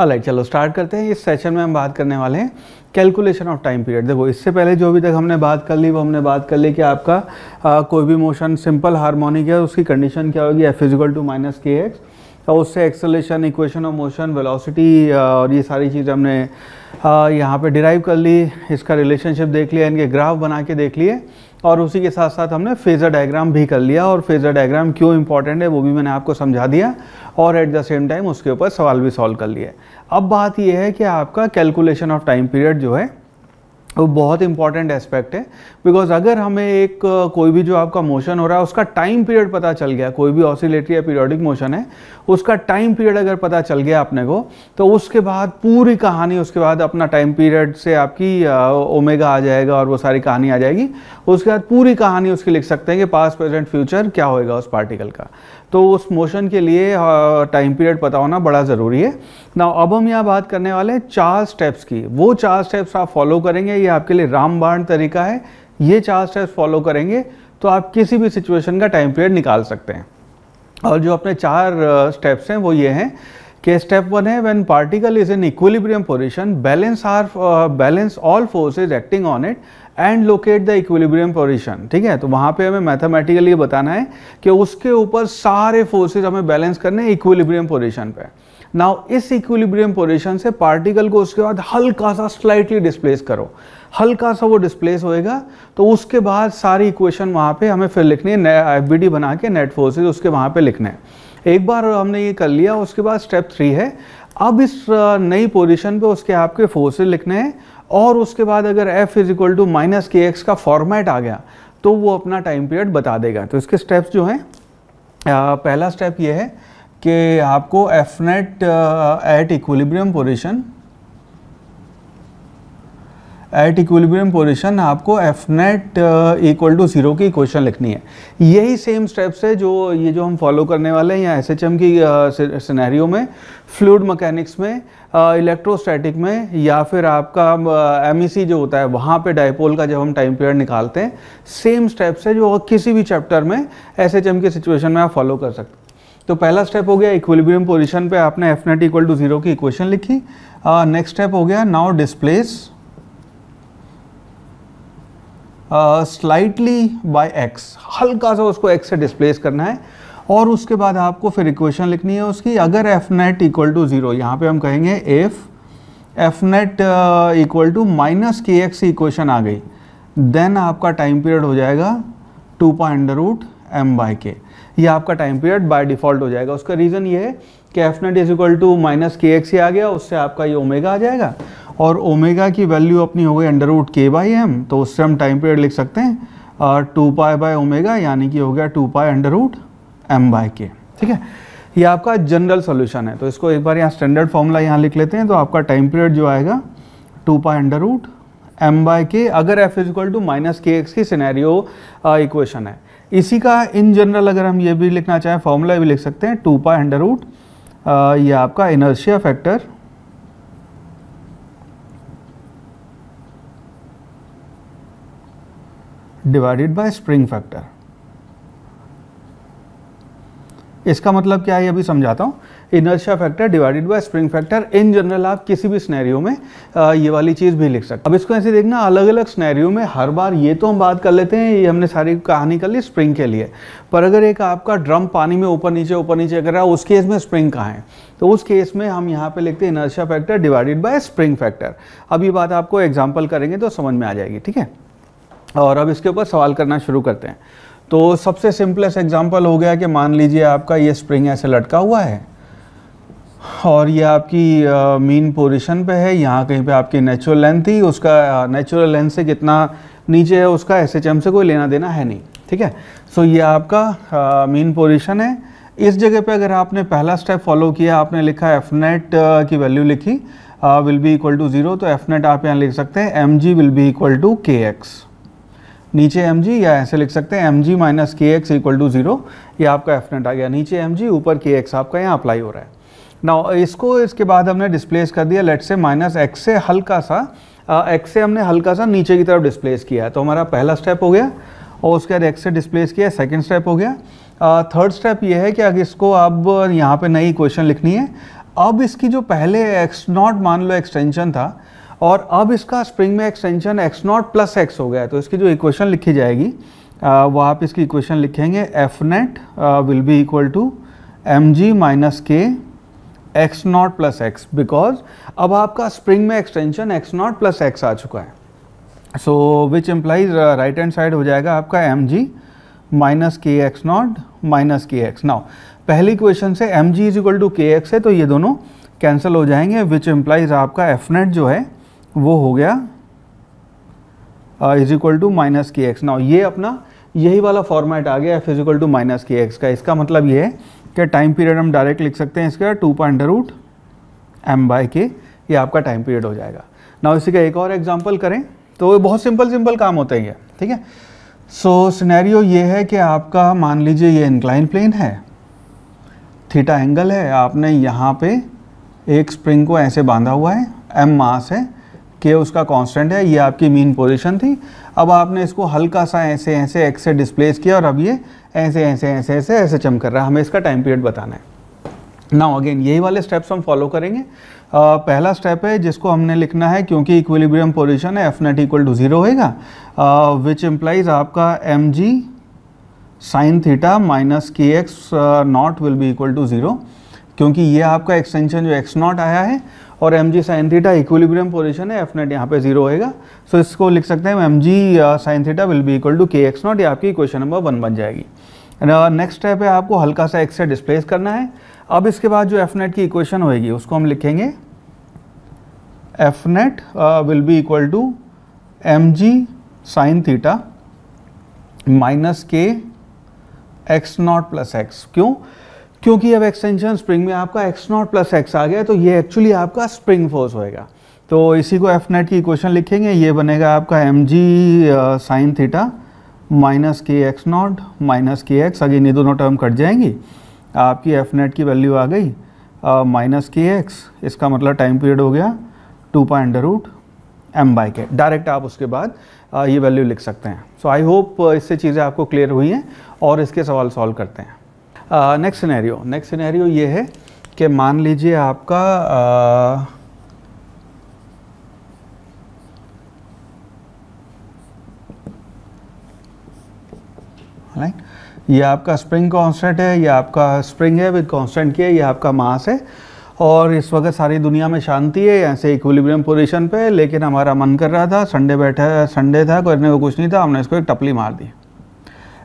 अलग चलो स्टार्ट करते हैं इस सेशन में हम बात करने वाले हैं कैलकुलेशन ऑफ टाइम पीरियड देखो इससे पहले जो अभी तक हमने बात कर ली वो हमने बात कर ली कि आपका आ, कोई भी मोशन सिंपल हारमोनिक है उसकी कंडीशन क्या होगी F is equal to minus K X और उससे acceleration equation of motion velocity और ये सारी चीज़ हमने यहाँ पे डिराइव कर ली इसका रिलेशनशिप देख लिया इनके ग्राफ बना के देख लिए और उसी के साथ साथ हमने फेज़र डायग्राम भी कर लिया और फेज़र डायग्राम क्यों इंपॉर्टेंट है वो भी मैंने आपको समझा दिया और एट द सेम टाइम उसके ऊपर सवाल भी सॉल्व कर लिया अब बात यह है कि आपका कैलकुलेशन ऑफ टाइम पीरियड जो है वो बहुत इंपॉर्टेंट एस्पेक्ट है बिकॉज अगर हमें एक कोई भी जो आपका मोशन हो रहा है उसका टाइम पीरियड पता चल गया कोई भी ऑसिलेटरी या पीरियडिक मोशन है उसका टाइम पीरियड अगर पता चल गया अपने को तो उसके बाद पूरी कहानी उसके बाद अपना टाइम पीरियड से आपकी ओमेगा आ जाएगा और वो सारी कहानी आ जाएगी उसके बाद पूरी कहानी उसकी लिख सकते हैं कि पास प्रेजेंट फ्यूचर क्या होएगा उस पार्टिकल का तो उस मोशन के लिए टाइम पीरियड पता होना बड़ा ज़रूरी है ना अब हम यहाँ बात करने वाले हैं चार स्टेप्स की वो चार स्टेप्स आप फॉलो करेंगे ये आपके लिए रामबाण तरीका है ये चार स्टेप्स फॉलो करेंगे तो आप किसी भी सिचुएशन का टाइम पीरियड निकाल सकते हैं और जो अपने चार स्टेप्स हैं वो ये हैं कि स्टेप वन है when particle is in equilibrium position balance are balance all forces acting on it and locate the equilibrium position ठीक है तो वहाँ पे हमें मैथमेटिकली ये बताना है कि उसके ऊपर सारे फोर्सेज हमें बैलेंस करने हैं इक्विलिब्रियम पोजिशन पे नाउ इस इक्विलिब्रियम पोजिशन से पार्टिकल को उसके बाद हल्का सा स्लाइटली डिस्प्लेस करो हल्का सा वो डिस्प्लेस होएगा तो उसके बाद सारी इक्वेशन वहाँ पे हमें फिर लिखनी है एफ बना के नेट फोर्सेज उसके वहाँ पे लिखना है एक बार हमने ये कर लिया उसके बाद स्टेप थ्री है अब इस नई पोजिशन पर उसके आपके फोर्सेज लिखने हैं और उसके बाद अगर F is equal to minus K X का फॉर्मेट आ गया तो वो अपना टाइम पीरियड बता देगा तो इसके स्टेप्स जो हैं पहला स्टेप ये है कि आपको F net at equilibrium position at equilibrium position आपको F net equal to zero की इक्वेशन लिखनी है यही सेम स्टेप्स है जो ये जो हम फॉलो करने वाले हैं या एस एच एम की सिनेरियो uh, में फ्लूड मकैनिक्स में इलेक्ट्रोस्टैटिक uh, में या फिर आपका एम um, uh, e जो होता है वहाँ पे डायपोल का जब हम टाइम पीरियड निकालते हैं सेम स्टेप्स है जो किसी भी चैप्टर में एस एच एम की सिचुएशन में आप फॉलो कर सकते हैं तो पहला स्टेप हो गया इक्विलिब्रियम पोजिशन पर आपने F net equal to zero की इक्वेशन लिखी नेक्स्ट uh, स्टेप हो गया now displace slightly by X हल्का सा उसको एक्स से डिस्प्लेस करना है और उसके बाद आपको फिर इक्वेशन लिखनी है उसकी अगर F net equal to zero यहाँ पर हम कहेंगे F F net equal to minus K X equation आ गई देन आपका टाइम पीरियड हो जाएगा two point root M by K ये आपका टाइम पीरियड बाय डिफ़ॉल्ट हो जाएगा उसका रीज़न ये है कि F net is equal to minus K X ही आ गया उससे आपका ये ओमेगा आ जाएगा और ओमेगा की वैल्यू अपनी हो गई under root K by M तो उससे हम टाइम पीरियड लिख सकते हैं टू पाई बाय ओमेगा यानी कि हो गया two pi under root M by K ठीक है ये आपका जनरल सोल्यूशन है तो इसको एक बार यहाँ स्टैंडर्ड फॉर्मूला यहाँ लिख लेते हैं तो आपका टाइम पीरियड जो आएगा two pi under root M by K अगर F is equal to minus K X की सिनेरियो इक्वेशन है इसी का इन जनरल अगर हम ये भी लिखना चाहें फॉर्मूला भी लिख सकते हैं टू पाई अंडर रूट ये आपका inertia factor divided by spring factor इसका मतलब क्या है अभी समझाता हूँ inertia factor divided by spring factor in general आप किसी भी स्नैरियो में ये वाली चीज़ भी लिख सकते अब इसको ऐसे देखना अलग अलग स्नैरियो में हर बार ये तो हम बात कर लेते हैं ये हमने सारी कहानी कर ली स्प्रिंग के लिए पर अगर एक आपका ड्रम पानी में ऊपर नीचे ऊपर नीचे कर रहा है उस केस में स्प्रिंग कहाँ है तो उस केस में हम यहाँ पे लिखते हैं inertia factor divided by spring factor अब ये बात आपको एग्जाम्पल करेंगे तो समझ में आ जाएगी ठीक है और अब इसके ऊपर सवाल करना शुरू करते हैं तो सबसे सिंपलेस्ट एग्जाम्पल हो गया कि मान लीजिए आपका ये स्प्रिंग ऐसे लटका हुआ है और ये आपकी मेन पोजिशन पे है यहाँ कहीं पे आपकी नेचुरल लेंथ थी उसका नेचुरल लेंथ से कितना नीचे है उसका एस एच एम से कोई लेना देना है नहीं ठीक है सो ये आपका मेन पोजिशन है इस जगह पे अगर आपने पहला स्टेप फॉलो किया आपने लिखा एफ नेट की वैल्यू लिखी will be equal to zero तो एफ नेट आप यहाँ लिख सकते हैं M G will be equal to K X नीचे एम जी या ऐसे लिख सकते हैं M G minus K X equal to zero ये आपका एफ आ गया नीचे एम जी ऊपर के एक्स आपका यहाँ अप्लाई हो रहा है ना इसको इसके बाद हमने डिस्प्लेस कर दिया लेट से माइनस एक्स से हल्का सा एक्स से हमने हल्का सा नीचे की तरफ डिस्प्लेस किया है तो हमारा पहला स्टेप हो गया और उसके बाद एक्स से डिस्प्लेस किया सेकेंड स्टेप हो गया थर्ड स्टेप ये है कि अगर इसको अब यहाँ पर नई क्वेश्चन लिखनी है अब इसकी जो पहले एक्स नॉट मान लो एक्सटेंशन था और अब इसका स्प्रिंग में extension X not plus X हो गया तो इसकी जो इक्वेशन लिखी जाएगी वो आप इसकी इक्वेशन लिखेंगे F net will be equal to M G minus K X not plus X because अब आपका स्प्रिंग में extension X not plus X आ चुका है so which implies right hand side हो जाएगा आपका M G minus K X not minus K X now पहली क्वेश्चन से M G is equal to K X है तो ये दोनों कैंसिल हो जाएंगे विच एम्प्लाइज आपका एफ नेट जो है वो हो गया is equal to minus K X now ये अपना यही वाला फॉर्मेट आ गया F is equal to minus K X का इसका मतलब ये है कि टाइम पीरियड हम डायरेक्ट लिख सकते हैं इसका two point root M by K ये आपका टाइम पीरियड हो जाएगा नाउ इसी का एक और एग्जाम्पल करें तो बहुत सिंपल सिंपल काम होता हैं है ठीक है सो सिनेरियो ये है कि आपका मान लीजिए ये इंक्लाइन प्लेन है थीटा एंगल है आपने यहाँ पे एक स्प्रिंग को ऐसे बांधा हुआ है एम मास है के उसका कांस्टेंट है ये आपकी मीन पोजीशन थी अब आपने इसको हल्का सा ऐसे ऐसे एक्स से डिस्प्लेस किया और अब ये ऐसे ऐसे ऐसे ऐसे ऐसे कर रहा है हमें इसका टाइम पीरियड बताना है नाउ अगेन यही वाले स्टेप्स हम फॉलो करेंगे आ, पहला स्टेप है जिसको हमने लिखना है क्योंकि इक्विलिब्रियम पोजिशन है F net equal to zero होएगा विच एम्प्लाइज आपका M G sine theta minus K X not will be equal to zero क्योंकि ये आपका एक्सटेंशन जो एक्स नॉट आया है और M G sine theta equilibrium position है एफ नेट यहाँ पे जीरो होएगा सो इसको लिख सकते हैं M G sine theta will be equal to K X not ये आपकी इक्वेशन नंबर वन बन जाएगी नेक्स्ट स्टेप uh, है आपको हल्का सा एक्स से डिस्प्लेस करना है अब इसके बाद जो एफ नेट की इक्वेशन होएगी उसको हम लिखेंगे F net will be equal to M G sine theta minus K X not plus X क्यों क्योंकि अब एक्सटेंशन स्प्रिंग में आपका एक्स नॉट प्लस एक्स आ गया तो ये एक्चुअली आपका स्प्रिंग फोर्स होएगा तो इसी को एफ नेट की इक्वेशन लिखेंगे ये बनेगा आपका M G sine theta minus K X not minus K X again ये दोनों टर्म कट जाएंगी आपकी एफ नेट की वैल्यू आ गई माइनस के एक्स इसका मतलब टाइम पीरियड हो गया two pi under root M by K direct आप उसके बाद uh, ये वैल्यू लिख सकते हैं सो आई होप इससे चीज़ें आपको क्लियर हुई हैं और इसके सवाल सॉल्व करते हैं नेक्स्ट सिनेरियो नेक्स्ट सिनेरियो ये है कि मान लीजिए आपका uh, राइट ये आपका स्प्रिंग कांस्टेंट है ये आपका स्प्रिंग है विद कांस्टेंट के ये आपका मास है और इस वक्त सारी दुनिया में शांति है ऐसे इक्विलिब्रियम पोजीशन पे लेकिन हमारा मन कर रहा था संडे बैठा संडे था करने को कुछ नहीं था हमने इसको एक टपली मार दी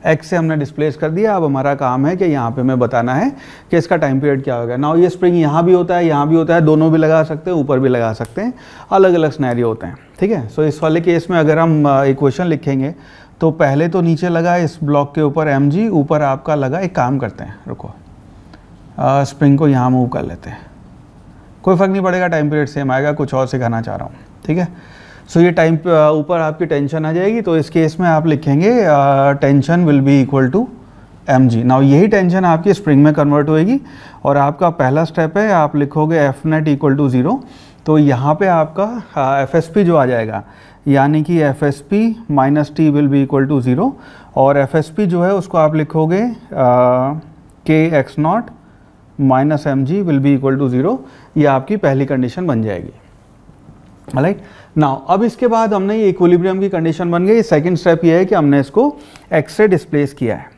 एक्स से हमने डिस्प्लेस कर दिया अब हमारा काम है कि यहाँ पे हमें बताना है कि इसका टाइम पीरियड क्या होगा नाउ ये स्प्रिंग यहाँ भी होता है यहाँ भी होता है दोनों भी लगा सकते हैं ऊपर भी लगा सकते हैं अलग अलग स्नैरी होते हैं ठीक है सो इस वाले केस में अगर हम इक्वेशन लिखेंगे तो पहले तो नीचे लगा इस ब्लॉक के ऊपर एम जी ऊपर आपका लगा एक काम करते हैं रुको स्प्रिंग को यहाँ मूव कर लेते हैं कोई फ़र्क नहीं पड़ेगा टाइम पीरियड सेम आएगा कुछ और सिखाना चाह रहा हूँ ठीक है सो ये टाइम uh, ऊपर आपकी टेंशन आ जाएगी तो इस केस में आप लिखेंगे tension will be equal to M G now यही टेंशन आपकी स्प्रिंग में कन्वर्ट होएगी और आपका पहला स्टेप है आप लिखोगे F net equal to zero तो यहाँ पे आपका एफ एस पी जो आ जाएगा यानी कि F S P minus T will be equal to zero और एफ एस पी जो है उसको आप लिखोगे K X not minus M G will be equal to zero ये आपकी पहली कंडीशन बन जाएगी राइट नाउ अब इसके बाद हमने ये इक्विलिब्रियम की कंडीशन बन गई सेकेंड स्टेप ये है कि हमने इसको एक्सरे डिस्प्लेस किया है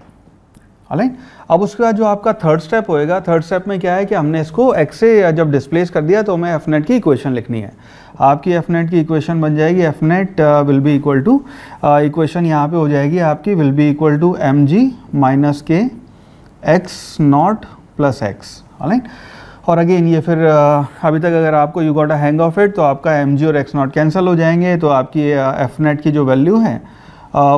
राइट अब उसके बाद जो आपका थर्ड स्टेप होएगा थर्ड स्टेप में क्या है कि हमने इसको एक्सरे जब डिस्प्लेस कर दिया तो हमें एफ नेट की इक्वेशन लिखनी है आपकी एफ नेट की इक्वेशन बन जाएगी F net will be equal to equation यहाँ पे हो जाएगी आपकी will be equal to M G minus K X not plus X right और अगेन ये फिर अभी तक अगर आपको you got a hang of it तो आपका एम जी और एक्स नॉट कैंसिल हो जाएंगे तो आपकी एफ नेट की जो वैल्यू है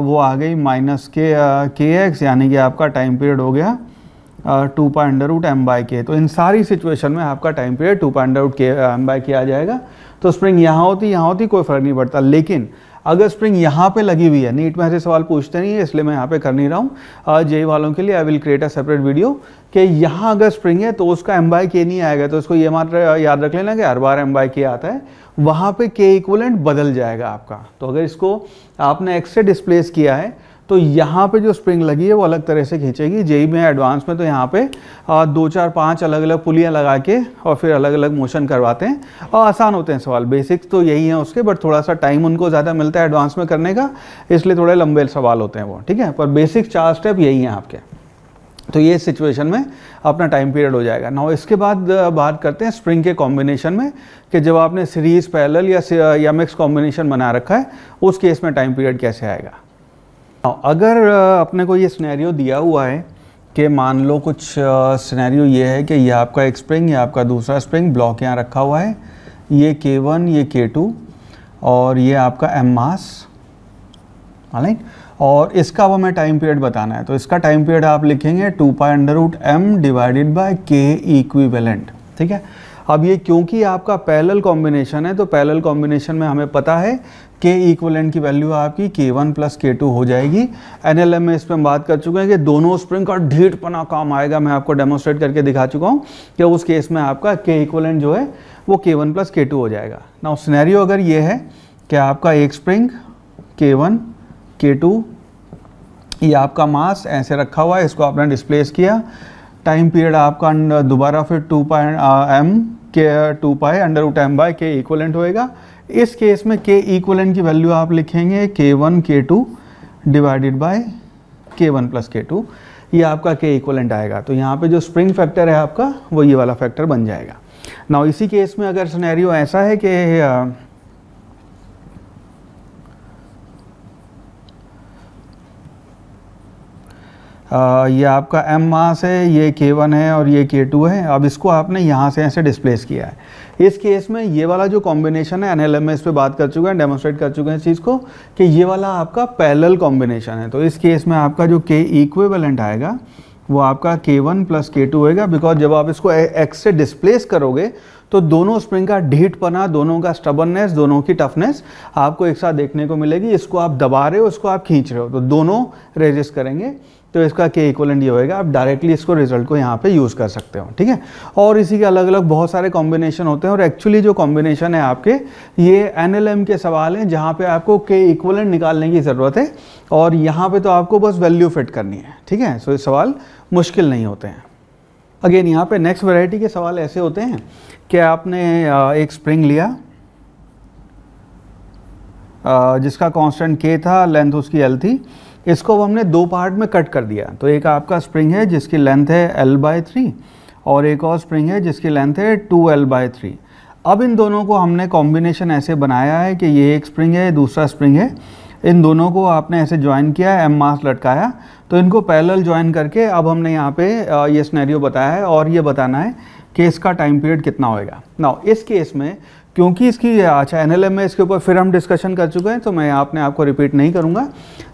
वो आ गई माइनस के के एक्स यानी कि आपका टाइम पीरियड हो गया to pi under root M by के तो इन सारी सिचुएशन में आपका time period two pi under root K M by K आ जाएगा तो स्प्रिंग यहाँ होती यहाँ होती कोई फ़र्क नहीं पड़ता लेकिन अगर स्प्रिंग यहाँ पे लगी हुई है नीट में ऐसे सवाल पूछते नहीं है इसलिए मैं यहाँ पे कर नहीं रहा हूँ जे वालों के लिए I will create a separate video कि यहाँ अगर स्प्रिंग है तो उसका एम बाई के नहीं आएगा तो उसको ये मात्र याद रख लेना कि हर बार एम बाई के आता है वहाँ पर के इक्वलेंट बदल जाएगा आपका तो अगर इसको आपने एक्स से डिस्प्लेस किया है तो यहाँ पे जो स्प्रिंग लगी है वो अलग तरह से खींचेगी जेई में एडवांस में तो यहाँ पे दो चार पाँच अलग अलग पुलियाँ लगा के और फिर अलग अलग मोशन करवाते हैं और आसान होते हैं सवाल बेसिक्स तो यही है उसके बट थोड़ा सा टाइम उनको ज़्यादा मिलता है एडवांस में करने का इसलिए थोड़े लंबे सवाल होते हैं वो ठीक है पर बेसिक चार स्टेप यही हैं आपके तो ये सिचुएशन में अपना टाइम पीरियड हो जाएगा ना इसके बाद बात करते हैं स्प्रिंग के कॉम्बिनेशन में कि जब आपने सीरीज पैरेलल या या मिक्स कॉम्बिनेशन बना रखा है उस केस में टाइम पीरियड कैसे आएगा अगर अपने को ये स्नैरियो दिया हुआ है कि मान लो कुछ स्नैरियो ये है कि ये आपका एक स्प्रिंग ये आपका दूसरा स्प्रिंग ब्लॉक यहाँ रखा हुआ है ये के वन ये के टू और ये आपका एम मास राइट और इसका अब हमें टाइम पीरियड बताना है तो इसका टाइम पीरियड आप लिखेंगे two pi under root M divided by K equivalent ठीक है अब ये क्योंकि आपका पैरेलल कॉम्बिनेशन है तो पैरेलल कॉम्बिनेशन में हमें पता है के इक्वलेंट की वैल्यू आपकी के वन प्लस के टू हो जाएगी एन एल एम में इस पर हम बात कर चुके हैं कि दोनों स्प्रिंग का ढीठ पना काम आएगा मैं आपको डेमोस्ट्रेट करके दिखा चुका हूँ कि उस केस में आपका के इक्वलेंट जो है वो के वन प्लस के टू हो जाएगा ना स्नैरियो अगर ये है कि आपका एक स्प्रिंग के वन के टू ये आपका मास ऐसे रखा हुआ है इसको आपने डिस्प्लेस किया टाइम पीरियड आपका uh, दोबारा फिर two pi M K two pi under root M by K equivalent होएगा इस केस में के इक्वलेंट की वैल्यू आप लिखेंगे K one K two divided by K one plus K two ये आपका के इक्वलेंट आएगा तो यहाँ पे जो स्प्रिंग फैक्टर है आपका वो ये वाला फैक्टर बन जाएगा ना इसी केस में अगर सुनैरियो ऐसा है कि uh, ये आपका एम मास है ये के वन है और ये के टू है अब इसको आपने यहाँ से ऐसे डिस्प्लेस किया है इस केस में ये वाला जो कॉम्बिनेशन है एन एल में इस पर बात कर चुके हैं डेमोस्ट्रेट कर चुके हैं इस चीज़ को कि ये वाला आपका पैरेलल कॉम्बिनेशन है तो इस केस में आपका जो के इक्वेवेलेंट आएगा वो आपका K one plus K two होएगा बिकॉज जब आप इसको एक्स से डिस्प्लेस करोगे तो दोनों स्प्रिंग का ढीट पना दोनों का स्टबननेस दोनों की टफनेस आपको एक साथ देखने को मिलेगी इसको आप दबा रहे हो इसको आप खींच रहे हो तो दोनों रेजिस्ट करेंगे तो इसका के इक्वलेंट ये होएगा आप डायरेक्टली इसको रिजल्ट को यहाँ पे यूज़ कर सकते हो ठीक है और इसी के अलग अलग बहुत सारे कॉम्बिनेशन होते हैं और एक्चुअली जो कॉम्बिनेशन है आपके ये एन के सवाल हैं जहाँ पे आपको के इक्वलेंट निकालने की ज़रूरत है और यहाँ पे तो आपको बस वैल्यू फिट करनी है ठीक है सो ये सवाल मुश्किल नहीं होते हैं अगेन यहाँ पे नेक्स्ट वेराइटी के सवाल ऐसे होते हैं कि आपने एक स्प्रिंग लिया जिसका कॉन्स्टेंट के था लेंथ उसकी एल थी इसको अब हमने दो पार्ट में कट कर दिया तो एक आपका स्प्रिंग है जिसकी लेंथ है एल बाय थ्री और एक और स्प्रिंग है जिसकी लेंथ है टू एल बाय थ्री अब इन दोनों को हमने कॉम्बिनेशन ऐसे बनाया है कि ये एक स्प्रिंग है दूसरा स्प्रिंग है इन दोनों को आपने ऐसे ज्वाइन किया एम मास लटकाया तो इनको पैरल ज्वाइन करके अब हमने यहाँ पे ये स्नैरियो बताया है और ये बताना है कि इसका टाइम पीरियड कितना होएगा ना इस केस में क्योंकि इसकी अच्छा एन में इसके ऊपर फिर हम डिस्कशन कर चुके हैं तो मैं आपने आपको रिपीट नहीं करूँगा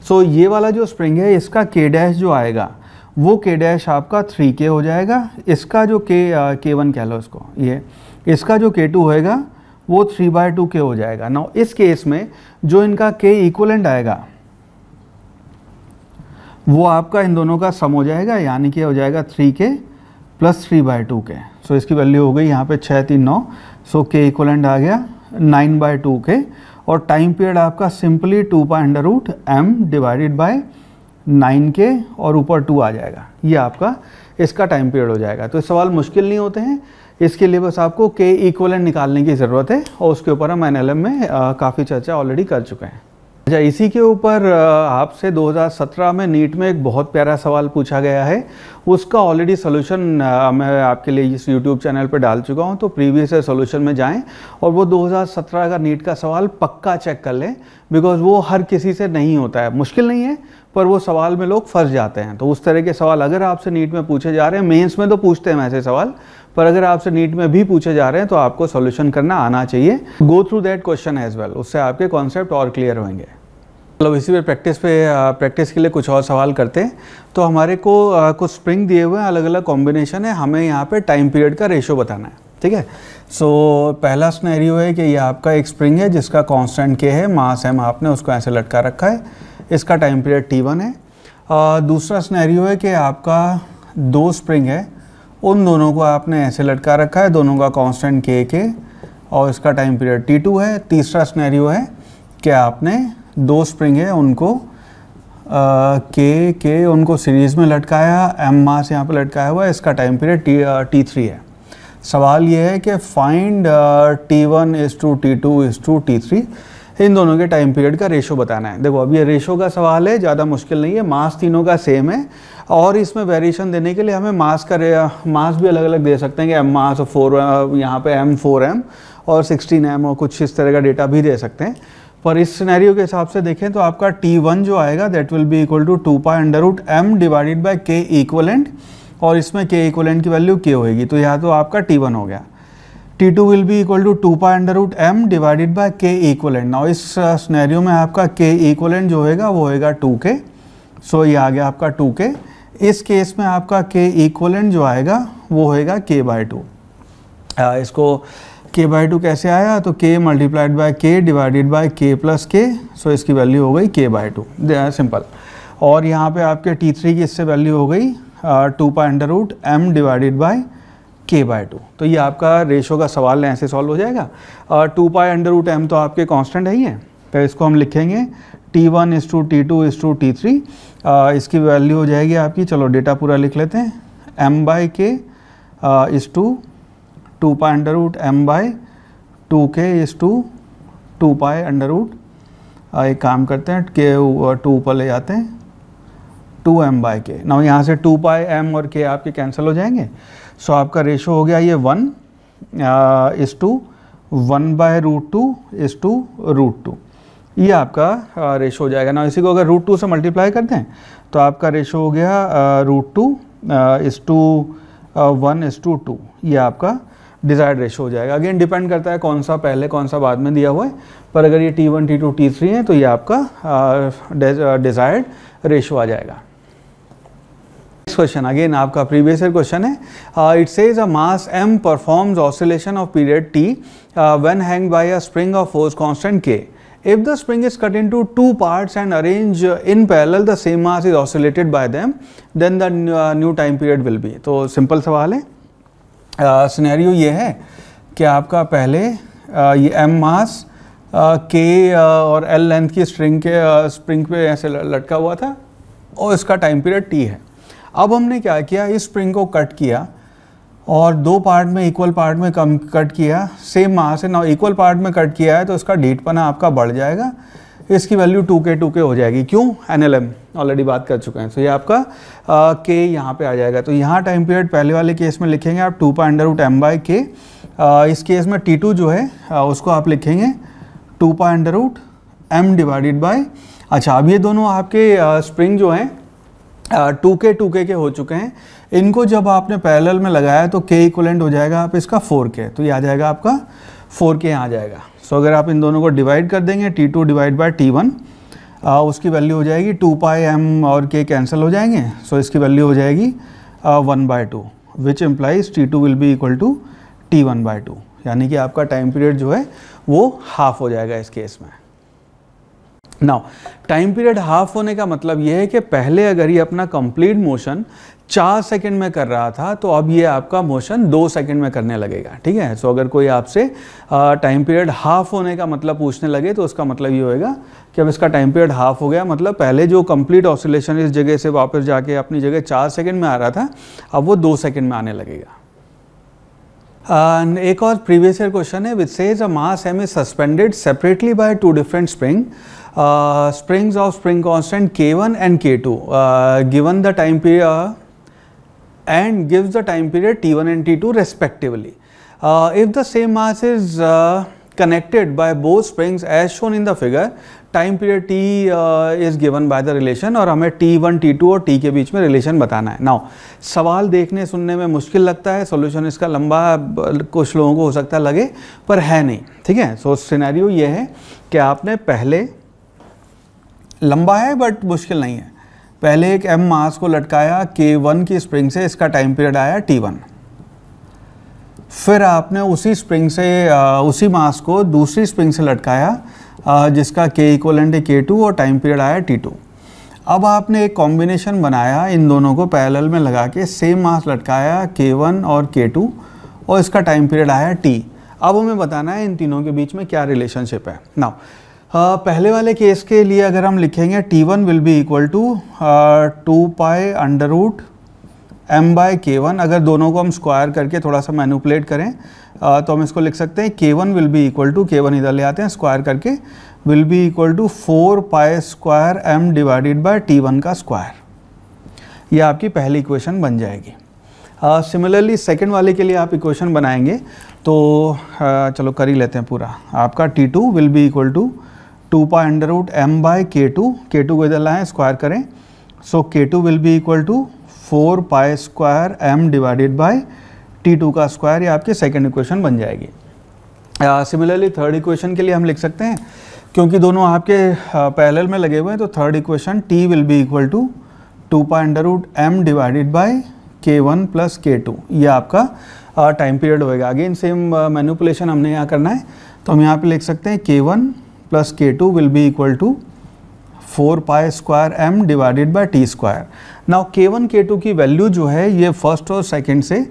सो so, ये वाला जो स्प्रिंग है इसका के डैश जो आएगा वो के डैश आपका थ्री के हो जाएगा इसका जो के के वन कह लो इसको ये इसका जो के टू होएगा वो थ्री बाय टू के हो जाएगा ना इस केस में जो इनका के इक्वलेंट आएगा वो आपका इन दोनों का सम हो जाएगा यानी कि हो जाएगा थ्री के प्लस थ्री बाय टू के सो इसकी वैल्यू हो गई यहाँ पे छः तीन नौ सो के इक्वलेंट आ गया नाइन बाय टू के और टाइम पीरियड आपका simply two pi under root M divided by nine K और ऊपर टू आ जाएगा ये आपका इसका टाइम पीरियड हो जाएगा तो सवाल मुश्किल नहीं होते हैं इसके लिए बस आपको के इक्वलेंट निकालने की ज़रूरत है और उसके ऊपर हम एन में काफ़ी चर्चा ऑलरेडी कर चुके हैं अच्छा इसी के ऊपर आपसे 2017 में नीट में एक बहुत प्यारा सवाल पूछा गया है उसका ऑलरेडी सोल्यूशन मैं आपके लिए इस यूट्यूब चैनल पर डाल चुका हूँ तो प्रीवियस सोल्यूशन में जाएं और वो 2017 का नीट का सवाल पक्का चेक कर लें बिकॉज वो हर किसी से नहीं होता है मुश्किल नहीं है पर वो सवाल में लोग फंस जाते हैं तो उस तरह के सवाल अगर आपसे नीट में पूछे जा रहे हैं मेन्स में तो पूछते हैं ऐसे सवाल पर अगर आपसे नीट में भी पूछे जा रहे हैं तो आपको सोल्यूशन करना आना चाहिए go through that question as well उससे आपके कॉन्सेप्ट और क्लियर होंगे मतलब इसी पे प्रैक्टिस पे प्रैक्टिस के लिए कुछ और सवाल करते हैं तो हमारे को कुछ स्प्रिंग दिए हुए हैं अलग अलग कॉम्बिनेशन है हमें यहाँ पे टाइम पीरियड का रेशो बताना है ठीक है सो पहला स्नैरियो है कि ये आपका एक स्प्रिंग है जिसका कांस्टेंट के है मास एम आपने उसको ऐसे लटका रखा है इसका टाइम पीरियड टी वन है आ, दूसरा स्नैरियो है कि आपका दो स्प्रिंग है उन दोनों को आपने ऐसे लटका रखा है दोनों का कॉन्स्टेंट के के और इसका टाइम पीरियड टी टू है तीसरा स्नैरियो है कि आपने दो स्प्रिंग है उनको के के उनको सीरीज़ में लटकाया एम मास यहाँ पे लटकाया हुआ है इसका time period T T three है सवाल ये है कि find T one is two T two is two T three इन दोनों के टाइम पीरियड का रेशो बताना है देखो अब ये रेशो का सवाल है ज़्यादा मुश्किल नहीं है मास तीनों का सेम है और इसमें वेरिएशन देने के लिए हमें मास का मास भी अलग अलग दे सकते हैं कि एम मास फोर यहाँ पर एम फोर एम और सिक्सटीन एम और कुछ इस तरह का डेटा भी दे सकते हैं पर इस सिनेरियो के हिसाब से देखें तो आपका T1 जो आएगा that will be equal to two pi under root M divided by K equivalent और इसमें के इक्वलेंट की वैल्यू के होएगी तो यहाँ तो आपका T1 हो गया T2 two will be equal to two pi under root M divided by K equivalent ना इस स्नैरियो uh, में आपका के इक्वलेंट जो होगा वो होगा टू के सो ये आ गया आपका टू के इस केस में आपका के इक्वलेंट जो आएगा वो होएगा के बाय टू इसको के बाई टू कैसे आया तो K multiplied by K divided by K plus K so इसकी वैल्यू हो गई के बाई टू सिंपल और यहाँ पे आपके टी थ्री की इससे वैल्यू हो गई two pi under root M divided by K by two तो ये आपका रेशो का सवाल ऐसे सॉल्व हो जाएगा two pi under root M तो आपके कॉन्स्टेंट है ही है तो इसको हम लिखेंगे T one is to T two is to T three इसकी वैल्यू हो जाएगी आपकी चलो डेटा पूरा लिख लेते हैं M by K is to two pi under root M by two K is to two pi under root एक काम करते हैं के टू ऊपर ले जाते हैं टू एम बाई के ना यहाँ से टू पाई एम और के आपके कैंसिल हो जाएंगे सो आपका रेशो हो गया ये one is to one by root two is to root two ये आपका रेशो हो जाएगा ना इसी को अगर रूट टू से मल्टीप्लाई कर दें तो आपका रेशो हो गया root two is to one is to two ये आपका डिजायर्ड रेशो हो जाएगा अगेन डिपेंड करता है कौन सा पहले कौन सा बाद में दिया हुआ है पर अगर ये T one T two T three है तो ये आपका डिजायर्ड रेशो आ जाएगा क्वेश्चन अगेन आपका प्रीवियस क्वेश्चन है it says a mass M performs oscillation of period T when hang by a spring of force constant K if the spring is cut into two part and arrange in parallel the same mass is oscillated by them then the new time period will be तो simple सवाल है scenario ये है कि आपका पहले आ, ये M मास के और एल लेंथ की स्ट्रिंग के आ, स्प्रिंग पे ऐसे लटका हुआ था और इसका टाइम पीरियड टी है अब हमने क्या किया इस स्प्रिंग को कट किया और दो पार्ट में इक्वल पार्ट में कम कट किया सेम मास है ना इक्वल पार्ट में कट किया है तो इसका पना आपका बढ़ जाएगा इसकी वैल्यू टू के टू के हो जाएगी क्यों एन ऑलरेडी बात कर चुके हैं सो so, ये आपका के uh, यहाँ पे आ जाएगा तो यहाँ टाइम पीरियड पहले वाले केस में लिखेंगे आप two pi under root M by K इस केस में टी टू जो है uh, उसको आप लिखेंगे two pi under root M divided by अच्छा अब ये दोनों आपके स्प्रिंग स्प्रिंग जो हैं टू के टू के के हो चुके हैं इनको जब आपने पैरेलल में लगाया तो के इक्वलेंट हो जाएगा आप इसका फोर के तो ये आ जाएगा आपका फोर के यहाँ आ जाएगा सो अगर आप इन दोनों को डिवाइड कर देंगे T two divide by T one उसकी वैल्यू हो जाएगी टू पाई एम और के कैंसिल हो जाएंगे सो so, इसकी वैल्यू हो जाएगी one by two which implies T two will be equal to T one by two यानी कि आपका टाइम पीरियड जो है वो हाफ हो जाएगा इस केस में नाउ टाइम पीरियड हाफ होने का मतलब यह है कि पहले अगर ये अपना कंप्लीट मोशन चार सेकंड में कर रहा था तो अब ये आपका मोशन दो सेकंड में करने लगेगा ठीक है सो so, अगर कोई आपसे टाइम पीरियड हाफ होने का मतलब पूछने लगे तो उसका मतलब ये होएगा कि अब इसका टाइम पीरियड हाफ हो गया मतलब पहले जो कंप्लीट ऑसोलेशन इस जगह से वापस जाके अपनी जगह चार सेकेंड में आ रहा था अब वो दो सेकेंड में आने लगेगा आ, एक और प्रीवियस ईयर क्वेश्चन है which says a mass M is suspended separately by two different spring springs of spring constant K one and K two given the time period and gives the time period T1 and T2 respectively. Uh, if the same mass is uh, connected by both springs as shown in the figure, time period t uh, is given by the relation और हमें t1, t2 और t के बीच में relation बताना है now सवाल देखने सुनने में मुश्किल लगता है सॉल्यूशन इसका लंबा कुछ लोगों को हो सकता लगे पर है नहीं ठीक है सो सिनेरियो ये है कि आपने पहले लंबा है बट मुश्किल नहीं है पहले एक एम मास को लटकाया के वन की स्प्रिंग से इसका टाइम पीरियड आया टी वन फिर आपने उसी स्प्रिंग से उसी मास को दूसरी स्प्रिंग से लटकाया जिसका के इक्वलेंट है के टू और टाइम पीरियड आया टी टू अब आपने एक कॉम्बिनेशन बनाया इन दोनों को पैरेलल में लगा के सेम मास लटकाया के वन और के टू और इसका टाइम पीरियड आया टी अब हमें बताना है इन तीनों के बीच में क्या रिलेशनशिप है नाउ हाँ, पहले वाले केस के लिए अगर हम लिखेंगे T one will be equal to two pi under root M by K one अगर दोनों को हम स्क्वायर करके थोड़ा सा मैनुपलेट करें uh, तो हम इसको लिख सकते हैं K one will be equal to K one इधर ले आते हैं स्क्वायर करके will be equal to four pi square M divided by T one का स्क्वायर यह आपकी पहली इक्वेशन बन जाएगी सिमिलरली uh, सेकेंड वाले के लिए आप इक्वेशन बनाएंगे तो uh, चलो कर ही लेते हैं पूरा आपका T two will be equal to two pi under root M by K two K two को इधर लाएँ स्क्वायर करें so K two will be equal to four pi square M divided by T two का square ये आपकी second equation बन जाएगी similarly third equation के लिए हम लिख सकते हैं क्योंकि दोनों आपके uh, में लगे हुए हैं तो third equation T will be equal to two pi under root M divided by K one plus K two ये आपका टाइम uh, पीरियड होएगा अगेन सेम मैनुपुलेशन हमने यहाँ करना है तो हम यहाँ पे लिख सकते हैं K one plus K two will k2 equal to four to square M divided m T square t K one K two की वैल्यू जो है ये फर्स्ट और सेकेंड से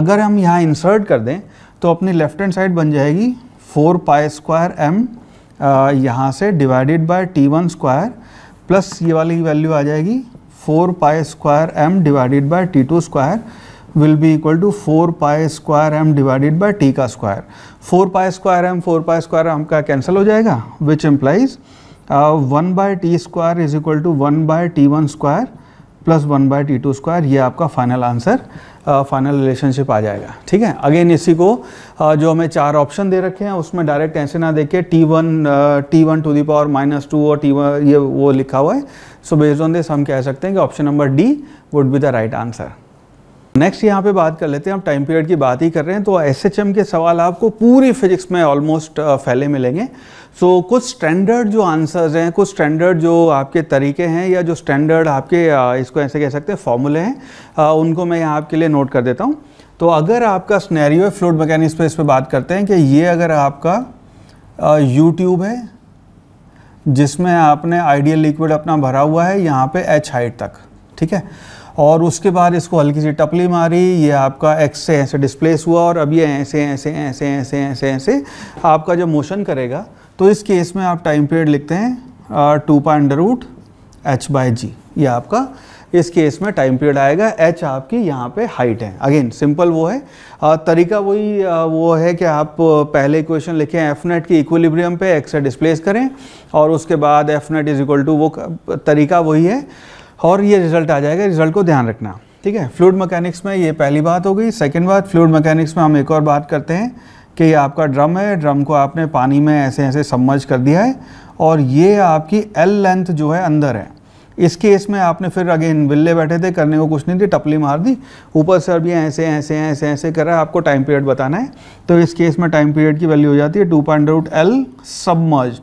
अगर हम यहाँ इंसर्ट कर दें तो अपनी लेफ्ट हैंड साइड बन जाएगी फोर पाई स्क्वायर एम यहाँ से divided by T one square plus ये वाली वैल्यू आ जाएगी four pi square M divided by T two square will be equal to 4 pi square m divided by t का square 4 pi square m 4 pi square m का cancel हो जाएगा which implies one by T square is equal to one by T one square plus one by T two square ये आपका final answer final relationship आ जाएगा ठीक है again इसी को uh, जो हमें चार ऑप्शन दे रखे हैं उसमें डायरेक्ट ऐसे ना देखे T one T one to the power minus two और टी वन ये वो लिखा हुआ है सो बेस्ड ऑन दिस हम कह सकते हैं कि option number D would be the right answer next यहाँ पे बात कर लेते हैं आप टाइम पीरियड की बात ही कर रहे हैं तो एस के सवाल आपको पूरी फिजिक्स में ऑलमोस्ट फैले मिलेंगे सो so, कुछ स्टैंडर्ड जो आंसर्स हैं कुछ स्टैंडर्ड जो आपके तरीके हैं या जो स्टैंडर्ड आपके इसको ऐसे कह सकते हैं फॉर्मूले हैं उनको मैं यहाँ आपके लिए नोट कर देता हूँ तो अगर आपका स्नैरियो है फ्लूड मैकेनिक्स पर इस पर बात करते हैं कि ये अगर आपका यूट्यूब है जिसमें आपने आइडियल लिक्विड अपना भरा हुआ है यहाँ पर एच हाइट तक ठीक है और उसके बाद इसको हल्की सी टपली मारी ये आपका एक्स से ऐसे डिस्प्लेस हुआ और अब ये ऐसे ऐसे ऐसे ऐसे ऐसे ऐसे आपका जब मोशन करेगा तो इस केस में आप टाइम पीरियड लिखते हैं two pi under root H by G ये आपका इस केस में टाइम पीरियड आएगा एच आपकी यहाँ पे हाइट है अगेन सिंपल वो है आ, तरीका वही वो है कि आप पहले इक्वेशन लिखें एफ नेट की इक्वलिब्रियम पे एक्स से डिस्प्लेस करें और उसके बाद F net is equal to वो तरीका वही है और ये रिजल्ट आ जाएगा रिजल्ट को ध्यान रखना ठीक है फ्लूड मैकेनिक्स में ये पहली बात हो गई सेकेंड बात फ्लूड मैकेनिक्स में हम एक और बात करते हैं कि ये आपका ड्रम है ड्रम को आपने पानी में ऐसे ऐसे सम्मर्ज कर दिया है और ये आपकी एल लेंथ जो है अंदर है इस केस में आपने फिर अगेन बिल्ले बैठे थे करने को कुछ नहीं थी टपली मार दी ऊपर से अभी ऐसे ऐसे ऐसे ऐसे करा आपको टाइम पीरियड बताना है तो इस केस में टाइम पीरियड की वैल्यू हो जाती है two point root L submerge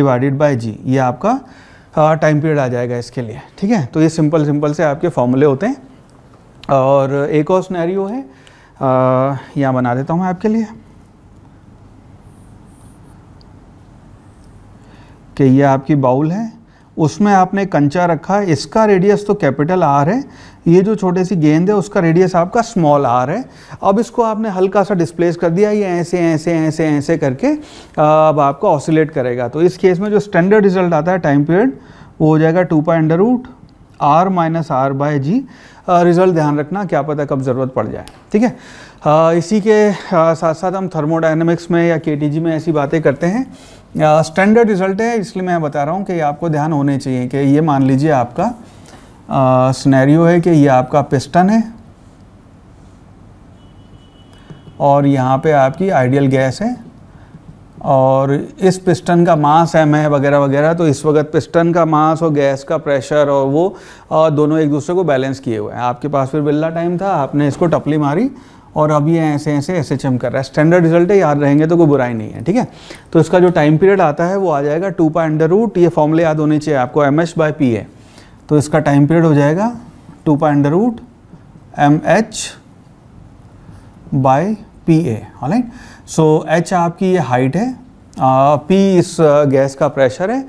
divided by G ये आपका टाइम हाँ, पीरियड आ जाएगा इसके लिए ठीक है तो ये सिंपल सिंपल से आपके फॉर्मूले होते हैं और एक और स्नैरियो है यहाँ बना देता हूँ आपके लिए कि ये आपकी बाउल है उसमें आपने कंचा रखा इसका रेडियस तो कैपिटल आर है ये जो छोटी सी गेंद है उसका रेडियस आपका स्मॉल आर है अब इसको आपने हल्का सा डिस्प्लेस कर दिया ये ऐसे ऐसे ऐसे ऐसे करके अब आपको ऑसिलेट करेगा तो इस केस में जो स्टैंडर्ड रिजल्ट आता है टाइम पीरियड वो हो जाएगा two pi under root R minus R by G result ध्यान रखना क्या पता कब ज़रूरत पड़ जाए ठीक है इसी के साथ साथ हम थर्मोडाइनमिक्स में या के में ऐसी बातें करते हैं स्टैंडर्ड रिज़ल्ट है इसलिए मैं बता रहा हूँ कि आपको ध्यान होने चाहिए कि ये मान लीजिए आपका स्नैरियो है कि ये आपका पिस्टन है और यहाँ पे आपकी आइडियल गैस है और इस पिस्टन का मास एम है वगैरह वगैरह तो इस वक्त पिस्टन का मास और गैस का प्रेशर और वो और दोनों एक दूसरे को बैलेंस किए हुए हैं आपके पास फिर बिल्ला टाइम था आपने इसको टपली मारी और अब ये ऐसे ऐसे एस एच एम कर रहा है स्टैंडर्ड रिजल्ट है याद रहेंगे तो कोई बुराई नहीं है ठीक है तो इसका जो टाइम पीरियड आता है वो आ जाएगा टू पाई अंडर रूट ये फॉर्मूले याद होने चाहिए आपको एम एच बाई पी है तो इसका टाइम पीरियड हो जाएगा two pi under root M H by P A so H आपकी ये हाइट है पी uh, इस गैस का प्रेशर है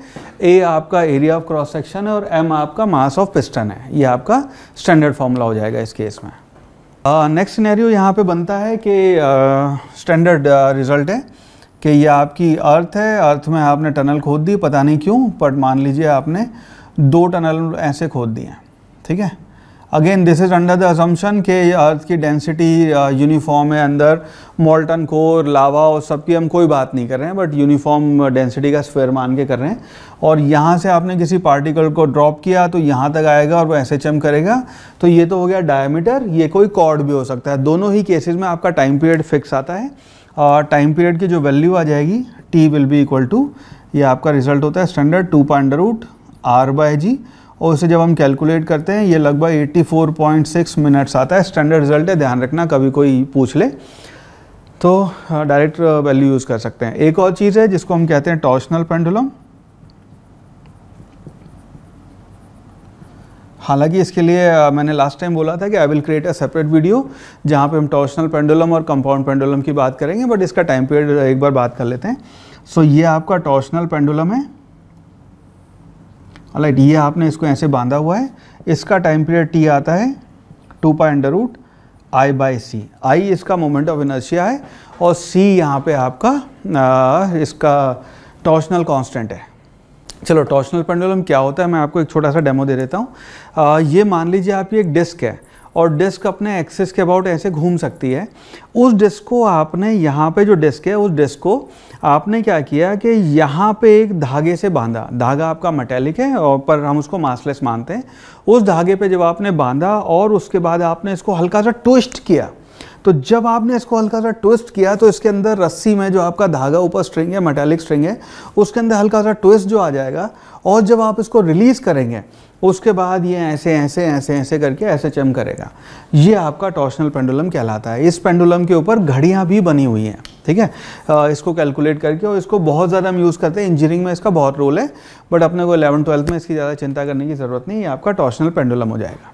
ए आपका एरिया ऑफ क्रॉस सेक्शन है और एम आपका मास ऑफ पिस्टन है ये आपका स्टैंडर्ड फॉर्मूला हो जाएगा इस केस में नेक्स्ट सिनेरियो यहाँ पे बनता है कि स्टैंडर्ड रिजल्ट है कि ये आपकी अर्थ है अर्थ में आपने टनल खोद दी पता नहीं क्यों बट मान लीजिए आपने दो टनल ऐसे खोद दिए ठीक है again this is under the assumption के अर्थ की डेंसिटी यूनिफॉर्म uh, है अंदर मोल्टन कोर लावा और सब की हम कोई बात नहीं कर रहे हैं बट यूनिफॉर्म डेंसिटी का स्फेयर मान के कर रहे हैं और यहाँ से आपने किसी पार्टिकल को ड्रॉप किया तो यहाँ तक आएगा और वो एच एम करेगा तो ये तो हो गया डायमीटर ये कोई कॉर्ड भी हो सकता है दोनों ही केसेज में आपका टाइम पीरियड फिक्स आता है और टाइम पीरियड की जो वैल्यू आ जाएगी T will be equal to ये आपका रिजल्ट होता है standard two under root R by G और उसे जब हम कैलकुलेट करते हैं ये लगभग 84.6 मिनट्स आता है स्टैंडर्ड रिजल्ट है ध्यान रखना कभी कोई पूछ ले तो डायरेक्ट वैल्यू यूज़ कर सकते हैं एक और चीज़ है जिसको हम कहते हैं टॉर्शनल पेंडुलम हालांकि इसके लिए मैंने लास्ट टाइम बोला था कि I will create a separate video जहां पे हम टॉर्शनल पेंडुलम और कंपाउंड पेंडुलम की बात करेंगे बट इसका टाइम पीरियड एक बार बात कर लेते हैं सो so, ये आपका टॉर्शनल पेंडुलम है अलाइट ये आपने इसको ऐसे बांधा हुआ है इसका टाइम पीरियड टी आता है two pi under root I by C I इसका मोमेंट ऑफ इनर्शिया है और सी यहाँ पे आपका आ, इसका टॉर्शनल कांस्टेंट है चलो टॉर्शनल पेंडुलम क्या होता है मैं आपको एक छोटा सा डेमो दे देता हूँ ये मान लीजिए आप ये एक डिस्क है और डिस्क अपने एक्सेस के अबाउट ऐसे घूम सकती है उस डिस्क को आपने यहाँ पे जो डिस्क है उस डिस्क को आपने क्या किया कि यहाँ पे एक धागे से बांधा धागा आपका मेटेलिक है और पर हम उसको मासलेस मानते हैं उस धागे पे जब आपने बांधा और उसके बाद आपने इसको हल्का सा ट्विस्ट किया तो जब आपने इसको हल्का सा ट्विस्ट किया तो इसके अंदर रस्सी में जो आपका धागा ऊपर स्ट्रिंग है मेटेलिक स्ट्रिंग है उसके अंदर हल्का सा ट्विस्ट जो आ जाएगा और जब आप इसको रिलीज़ करेंगे उसके बाद ये ऐसे ऐसे ऐसे ऐसे करके ऐसे चम करेगा ये आपका टॉर्शनल पेंडुलम कहलाता है इस पेंडुलम के ऊपर घड़ियाँ भी बनी हुई हैं ठीक है इसको कैलकुलेट करके और इसको बहुत ज़्यादा हम यूज़ करते हैं इंजीनियरिंग में इसका बहुत रोल है बट अपने को इलेवन ट्वेल्थ में इसकी ज़्यादा चिंता करने की ज़रूरत नहीं ये आपका टॉर्शनल पेंडुलम हो जाएगा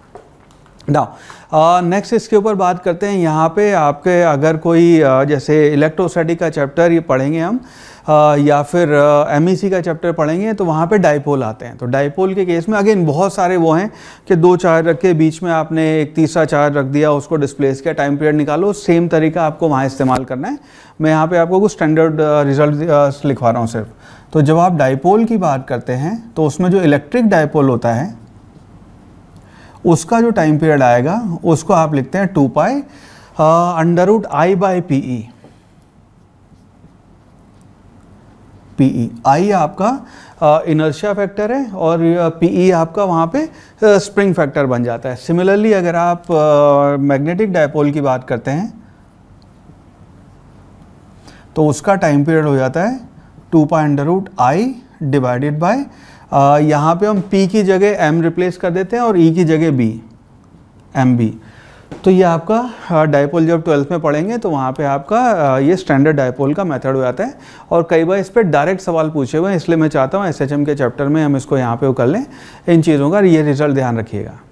नाउ नेक्स्ट इसके ऊपर बात करते हैं यहाँ पे आपके अगर कोई आ, जैसे इलेक्ट्रोस्टैटिक का चैप्टर ये पढ़ेंगे हम आ, या फिर एम e का चैप्टर पढ़ेंगे तो वहाँ पे डाइपोल आते हैं तो डाइपोल के केस में अगेन बहुत सारे वो हैं कि दो चार रख के बीच में आपने एक तीसरा चार रख दिया उसको डिस्प्लेस किया टाइम पीरियड निकालो सेम तरीका आपको वहाँ इस्तेमाल करना है मैं यहाँ पर आपको कुछ स्टैंडर्ड रिजल्ट लिखवा रहा हूँ सिर्फ तो जब आप डाइपोल की बात करते हैं तो उसमें जो इलेक्ट्रिक डाइपोल होता है उसका जो टाइम पीरियड आएगा उसको आप लिखते हैं two pi under root I by P E P E I आपका इनर्शिया फैक्टर है और पी ई e आपका वहाँ पे स्प्रिंग फैक्टर बन जाता है सिमिलरली अगर आप मैग्नेटिक डायपोल की बात करते हैं तो उसका टाइम पीरियड हो जाता है two pi under root I divided by यहाँ पे हम P की जगह M रिप्लेस कर देते हैं और E की जगह B एम बी तो ये आपका डायपोल जब ट्वेल्थ में पढ़ेंगे तो वहाँ पे आपका ये स्टैंडर्ड डायपोल का मेथड हो जाता है और कई बार इस पर डायरेक्ट सवाल पूछे हुए हैं इसलिए मैं चाहता हूँ एसएचएम के चैप्टर में हम इसको यहाँ पे वो कर लें इन चीज़ों का ये रिजल्ट ध्यान रखिएगा